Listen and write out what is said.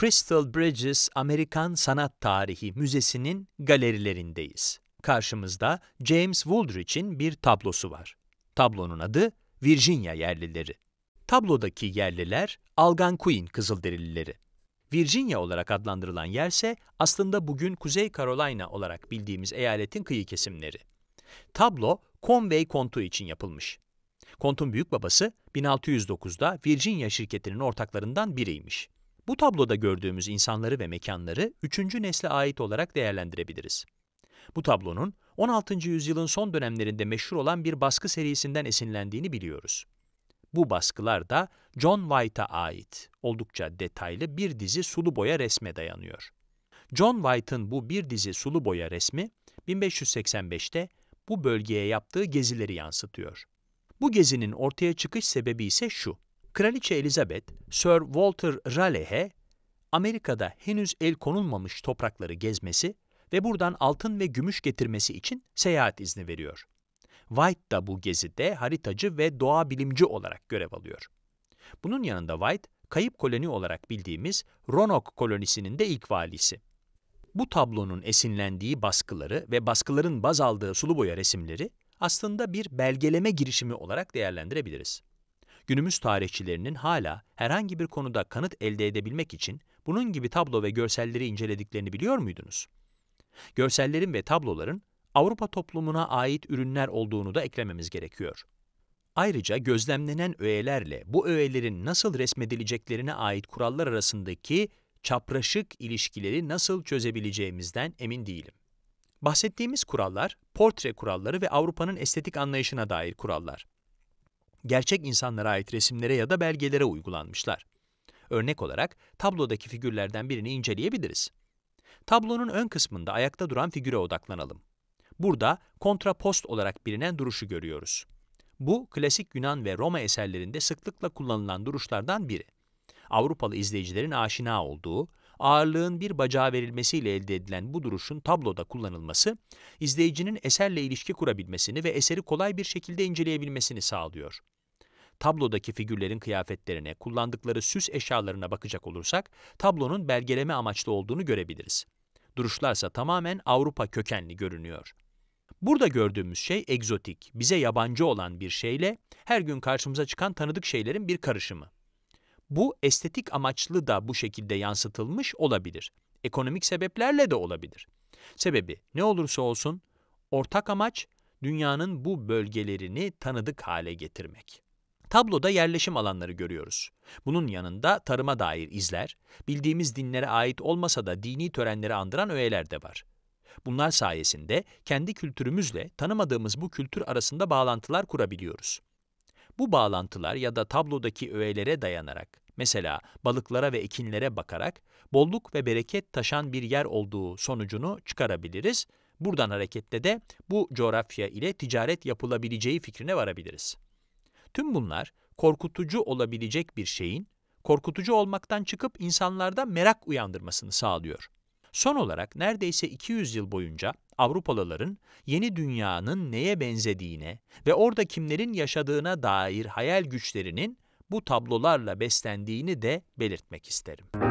Crystal Bridges Amerikan Sanat Tarihi Müzesi'nin galerilerindeyiz. Karşımızda James Woolrich'in bir tablosu var. Tablonun adı Virginia yerlileri. Tablodaki yerliler Algonquin Kızılderilileri. Virginia olarak adlandırılan yerse aslında bugün Kuzey Carolina olarak bildiğimiz eyaletin kıyı kesimleri. Tablo Conway kontu için yapılmış. Kontun büyük babası 1609'da Virginia şirketinin ortaklarından biriymiş. Bu tabloda gördüğümüz insanları ve mekanları üçüncü nesle ait olarak değerlendirebiliriz. Bu tablonun 16. yüzyılın son dönemlerinde meşhur olan bir baskı serisinden esinlendiğini biliyoruz. Bu baskılar da John White'a ait oldukça detaylı bir dizi sulu boya resme dayanıyor. John White'ın bu bir dizi sulu boya resmi 1585'te bu bölgeye yaptığı gezileri yansıtıyor. Bu gezinin ortaya çıkış sebebi ise şu. Kraliçe Elizabeth, Sir Walter Raleigh'e Amerika'da henüz el konulmamış toprakları gezmesi ve buradan altın ve gümüş getirmesi için seyahat izni veriyor. White da bu gezide haritacı ve doğa bilimci olarak görev alıyor. Bunun yanında White, kayıp koloni olarak bildiğimiz Roanoke kolonisinin de ilk valisi. Bu tablonun esinlendiği baskıları ve baskıların baz aldığı sulu boya resimleri aslında bir belgeleme girişimi olarak değerlendirebiliriz günümüz tarihçilerinin hala herhangi bir konuda kanıt elde edebilmek için bunun gibi tablo ve görselleri incelediklerini biliyor muydunuz? Görsellerin ve tabloların Avrupa toplumuna ait ürünler olduğunu da eklememiz gerekiyor. Ayrıca gözlemlenen öğelerle bu öğelerin nasıl resmedileceklerine ait kurallar arasındaki çapraşık ilişkileri nasıl çözebileceğimizden emin değilim. Bahsettiğimiz kurallar, portre kuralları ve Avrupa'nın estetik anlayışına dair kurallar gerçek insanlara ait resimlere ya da belgelere uygulanmışlar. Örnek olarak tablodaki figürlerden birini inceleyebiliriz. Tablonun ön kısmında ayakta duran figüre odaklanalım. Burada kontrapost olarak bilinen duruşu görüyoruz. Bu klasik Yunan ve Roma eserlerinde sıklıkla kullanılan duruşlardan biri. Avrupalı izleyicilerin aşina olduğu, ağırlığın bir bacağa verilmesiyle elde edilen bu duruşun tabloda kullanılması, izleyicinin eserle ilişki kurabilmesini ve eseri kolay bir şekilde inceleyebilmesini sağlıyor tablodaki figürlerin kıyafetlerine, kullandıkları süs eşyalarına bakacak olursak, tablonun belgeleme amaçlı olduğunu görebiliriz. Duruşlarsa tamamen Avrupa kökenli görünüyor. Burada gördüğümüz şey egzotik, bize yabancı olan bir şeyle her gün karşımıza çıkan tanıdık şeylerin bir karışımı. Bu estetik amaçlı da bu şekilde yansıtılmış olabilir. Ekonomik sebeplerle de olabilir. Sebebi ne olursa olsun ortak amaç dünyanın bu bölgelerini tanıdık hale getirmek. Tabloda yerleşim alanları görüyoruz. Bunun yanında tarıma dair izler, bildiğimiz dinlere ait olmasa da dini törenleri andıran öğeler de var. Bunlar sayesinde kendi kültürümüzle tanımadığımız bu kültür arasında bağlantılar kurabiliyoruz. Bu bağlantılar ya da tablodaki öğelere dayanarak, mesela balıklara ve ekinlere bakarak, bolluk ve bereket taşan bir yer olduğu sonucunu çıkarabiliriz. Buradan hareketle de bu coğrafya ile ticaret yapılabileceği fikrine varabiliriz. Tüm bunlar korkutucu olabilecek bir şeyin korkutucu olmaktan çıkıp insanlarda merak uyandırmasını sağlıyor. Son olarak neredeyse 200 yıl boyunca Avrupalıların yeni dünyanın neye benzediğine ve orada kimlerin yaşadığına dair hayal güçlerinin bu tablolarla beslendiğini de belirtmek isterim.